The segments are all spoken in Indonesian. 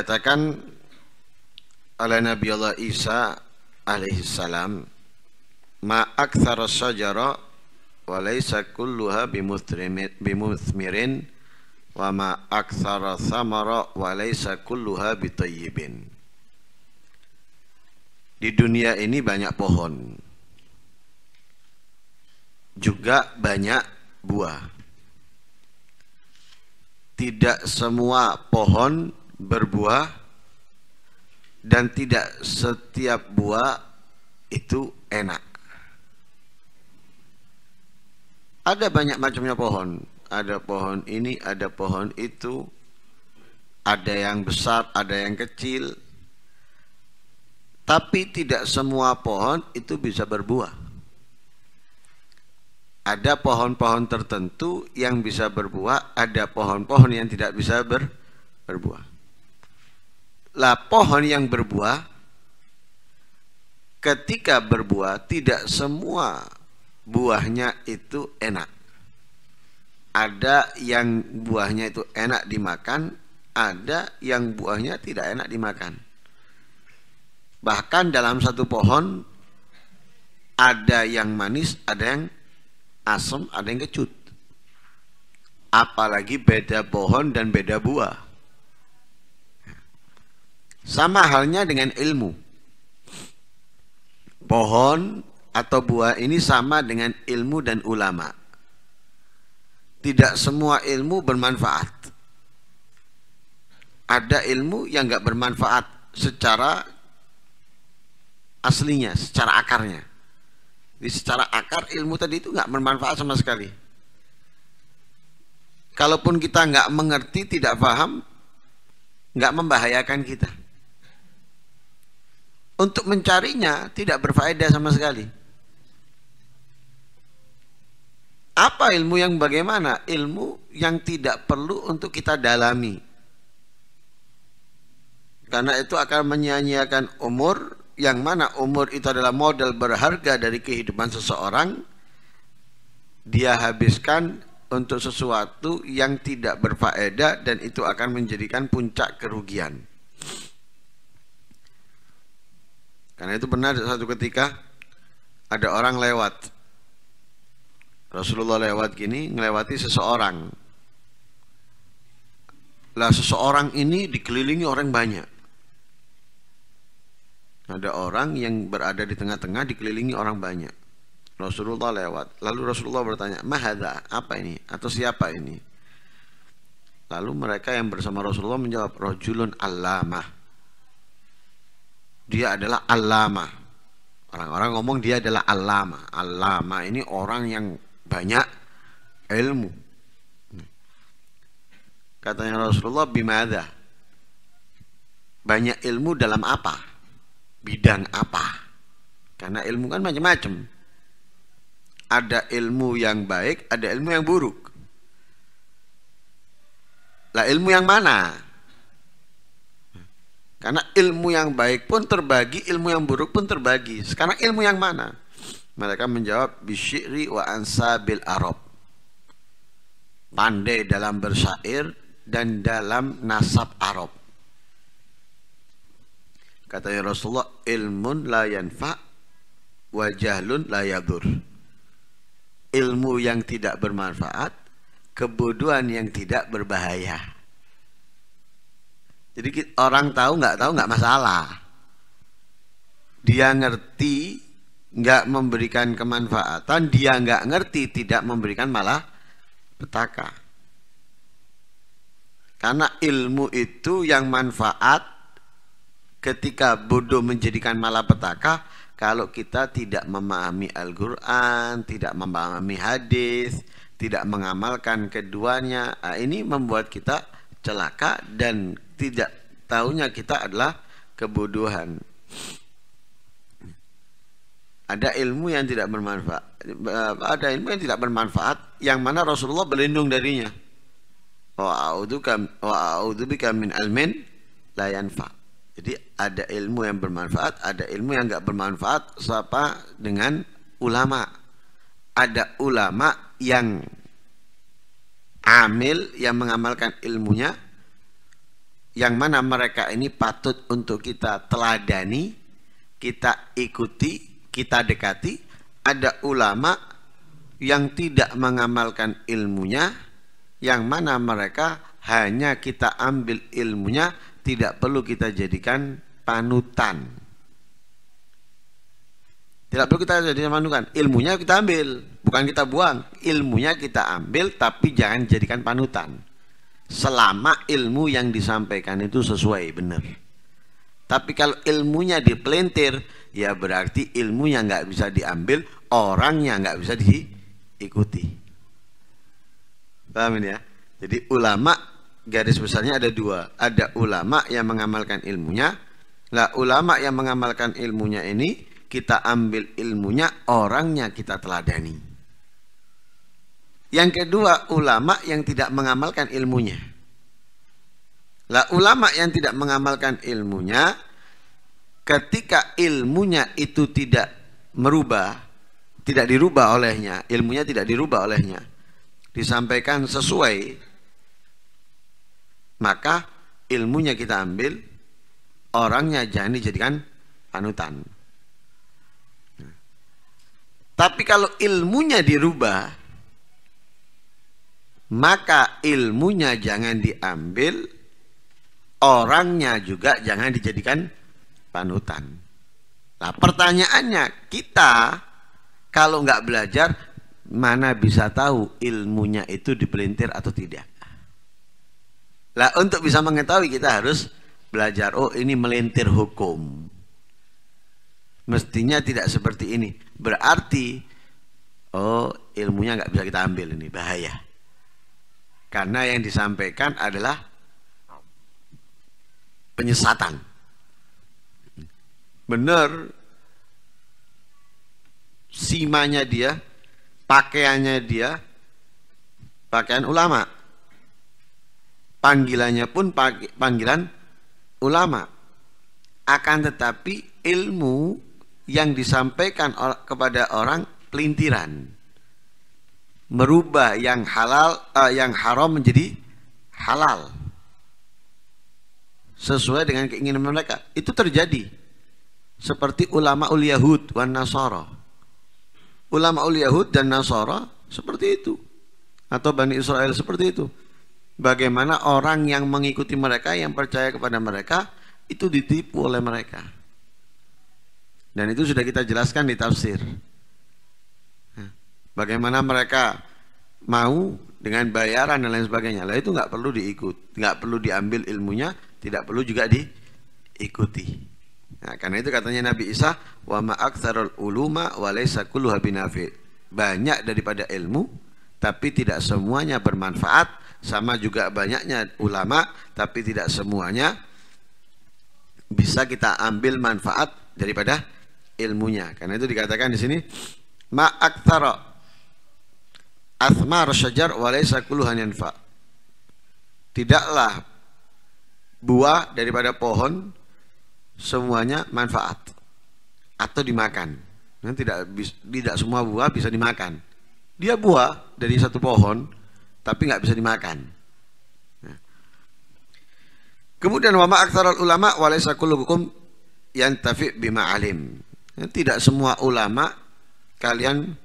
dikatakan oleh Nabi Allah Isa alaihissalam ma aktsara syajara wa laisa kulluha bimuthmirin wa ma aktsara samara wa laisa kulluha bitayyibin di dunia ini banyak pohon juga banyak buah tidak semua pohon berbuah dan tidak setiap buah itu enak. Ada banyak macamnya pohon. Ada pohon ini, ada pohon itu. Ada yang besar, ada yang kecil. Tapi tidak semua pohon itu bisa berbuah. Ada pohon-pohon tertentu yang bisa berbuah, ada pohon-pohon yang tidak bisa ber, berbuah lah pohon yang berbuah ketika berbuah tidak semua buahnya itu enak. Ada yang buahnya itu enak dimakan, ada yang buahnya tidak enak dimakan. Bahkan dalam satu pohon ada yang manis, ada yang asam, ada yang kecut. Apalagi beda pohon dan beda buah. Sama halnya dengan ilmu. Pohon atau buah ini sama dengan ilmu dan ulama. Tidak semua ilmu bermanfaat. Ada ilmu yang nggak bermanfaat secara aslinya, secara akarnya. Di secara akar ilmu tadi itu nggak bermanfaat sama sekali. Kalaupun kita nggak mengerti, tidak paham, nggak membahayakan kita untuk mencarinya tidak berfaedah sama sekali. Apa ilmu yang bagaimana? Ilmu yang tidak perlu untuk kita dalami. Karena itu akan menyia-nyiakan umur, yang mana umur itu adalah modal berharga dari kehidupan seseorang. Dia habiskan untuk sesuatu yang tidak berfaedah dan itu akan menjadikan puncak kerugian. Karena itu pernah satu ketika ada orang lewat. Rasulullah lewat gini ngelewati seseorang. Lah seseorang ini dikelilingi orang banyak. Ada orang yang berada di tengah-tengah dikelilingi orang banyak. Rasulullah lewat. Lalu Rasulullah bertanya, "Mahada, apa ini? Atau siapa ini?" Lalu mereka yang bersama Rasulullah menjawab, "Rajulun alamah." dia adalah alama. Orang-orang ngomong dia adalah alama. Alama ini orang yang banyak ilmu. Katanya Rasulullah bimada. Banyak ilmu dalam apa? Bidang apa? Karena ilmu kan macam-macam. Ada ilmu yang baik, ada ilmu yang buruk. Lah ilmu yang mana? Karena ilmu yang baik pun terbagi, ilmu yang buruk pun terbagi. Sekarang ilmu yang mana? Mereka menjawab bisyiri wa ansabil bil arab. Pandai dalam bersyair dan dalam nasab Arab. Katanya Rasulullah, ilmun la yanfa wa jahlun la yadur. Ilmu yang tidak bermanfaat, kebodohan yang tidak berbahaya. Jadi orang tahu nggak tahu nggak masalah. Dia ngerti nggak memberikan kemanfaatan, dia nggak ngerti tidak memberikan malah petaka. Karena ilmu itu yang manfaat ketika bodoh menjadikan malah petaka. kalau kita tidak memahami Al-Quran, tidak memahami hadis, tidak mengamalkan keduanya. Ah, ini membuat kita celaka dan tidak tahunya kita adalah kebodohan. Ada ilmu yang tidak bermanfaat, ada ilmu yang tidak bermanfaat yang mana Rasulullah berlindung darinya. Wa min almin la yanfa. Jadi ada ilmu yang bermanfaat, ada ilmu yang enggak bermanfaat siapa dengan ulama. Ada ulama yang amil yang mengamalkan ilmunya yang mana mereka ini patut untuk kita teladani, kita ikuti, kita dekati. Ada ulama yang tidak mengamalkan ilmunya, yang mana mereka hanya kita ambil ilmunya, tidak perlu kita jadikan panutan. Tidak perlu kita jadikan panutan. Ilmunya kita ambil, bukan kita buang. Ilmunya kita ambil, tapi jangan jadikan panutan selama ilmu yang disampaikan itu sesuai benar tapi kalau ilmunya dipelintir ya berarti ilmunya nggak bisa diambil orangnya nggak bisa diikuti paham ini ya jadi ulama garis besarnya ada dua ada ulama yang mengamalkan ilmunya lah ulama yang mengamalkan ilmunya ini kita ambil ilmunya orangnya kita teladani yang kedua, ulama yang tidak mengamalkan ilmunya. Lah ulama yang tidak mengamalkan ilmunya ketika ilmunya itu tidak merubah, tidak dirubah olehnya, ilmunya tidak dirubah olehnya. Disampaikan sesuai maka ilmunya kita ambil, orangnya jangan dijadikan panutan. Nah, tapi kalau ilmunya dirubah, maka ilmunya jangan diambil, orangnya juga jangan dijadikan panutan. Nah pertanyaannya, kita kalau nggak belajar, mana bisa tahu ilmunya itu dipelintir atau tidak? Nah, untuk bisa mengetahui kita harus belajar, oh ini melintir hukum. Mestinya tidak seperti ini. Berarti, oh ilmunya nggak bisa kita ambil ini, bahaya. Karena yang disampaikan adalah penyesatan. Benar simanya dia, pakaiannya dia, pakaian ulama. Panggilannya pun panggilan ulama. Akan tetapi ilmu yang disampaikan kepada orang pelintiran merubah yang halal uh, yang haram menjadi halal sesuai dengan keinginan mereka itu terjadi seperti ulama ul Yahud wan Nasara ulama ul Yahud dan Nasara seperti itu atau Bani Israel seperti itu bagaimana orang yang mengikuti mereka yang percaya kepada mereka itu ditipu oleh mereka dan itu sudah kita jelaskan di tafsir Bagaimana mereka mau dengan bayaran dan lain sebagainya. Lah itu nggak perlu diikut, nggak perlu diambil ilmunya, tidak perlu juga diikuti. Nah, karena itu katanya Nabi Isa, "Wa ma uluma wa laysa Banyak daripada ilmu tapi tidak semuanya bermanfaat, sama juga banyaknya ulama tapi tidak semuanya bisa kita ambil manfaat daripada ilmunya. Karena itu dikatakan di sini ma Asmar syajar walaysa kulluhan yanfa. Tidaklah buah daripada pohon semuanya manfaat atau dimakan. Nah, tidak tidak semua buah bisa dimakan. Dia buah dari satu pohon tapi nggak bisa dimakan. Nah. Kemudian wama aktaral ulama walaysa kullukum yantafi bima alim. tidak semua ulama kalian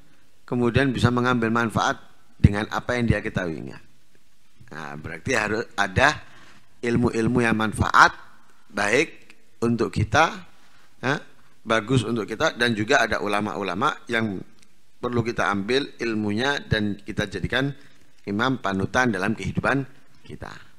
kemudian bisa mengambil manfaat dengan apa yang dia ketahuinya. Nah, berarti harus ada ilmu-ilmu yang manfaat baik untuk kita, ya, bagus untuk kita dan juga ada ulama-ulama yang perlu kita ambil ilmunya dan kita jadikan imam panutan dalam kehidupan kita.